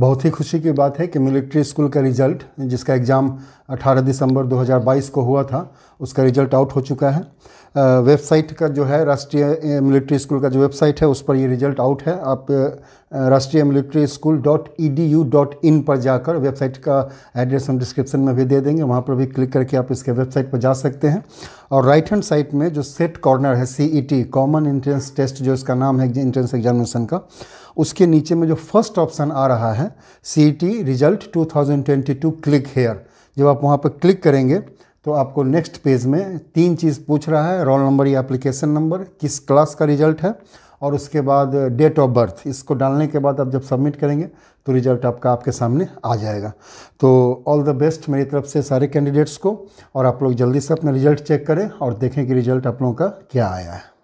बहुत ही खुशी की बात है कि मिलिट्री स्कूल का रिज़ल्ट जिसका एग्ज़ाम 18 दिसंबर 2022 को हुआ था उसका रिज़ल्ट आउट हो चुका है वेबसाइट का जो है राष्ट्रीय मिलिट्री स्कूल का जो वेबसाइट है उस पर ये रिज़ल्ट आउट है आप Rashtriya military school dot E D U dot in पर जाकर वेबसाइट का एड्रेस हम डिस्क्रिप्शन में भी दे देंगे वहाँ पर भी क्लिक करके आप इसके वेबसाइट पर जा सकते हैं और राइट हैंड साइड में जो सेट कॉर्नर है C E T common entrance test जो इसका नाम है इंट्रेंस एग्जामिनेशन का उसके नीचे में जो फर्स्ट ऑप्शन आ रहा है C E T result two thousand twenty two click here जब आप वहाँ पर क्लिक करेंगे तो आपको नेक्स्ट पेज में तीन चीज़ पूछ रहा है रोल नंबर या एप्लीकेशन नंबर किस क्लास का रिजल्ट है और उसके बाद डेट ऑफ बर्थ इसको डालने के बाद आप जब सबमिट करेंगे तो रिजल्ट आपका आपके सामने आ जाएगा तो ऑल द बेस्ट मेरी तरफ से सारे कैंडिडेट्स को और आप लोग जल्दी से अपना रिजल्ट चेक करें और देखें कि रिजल्ट आप लोगों का क्या आया है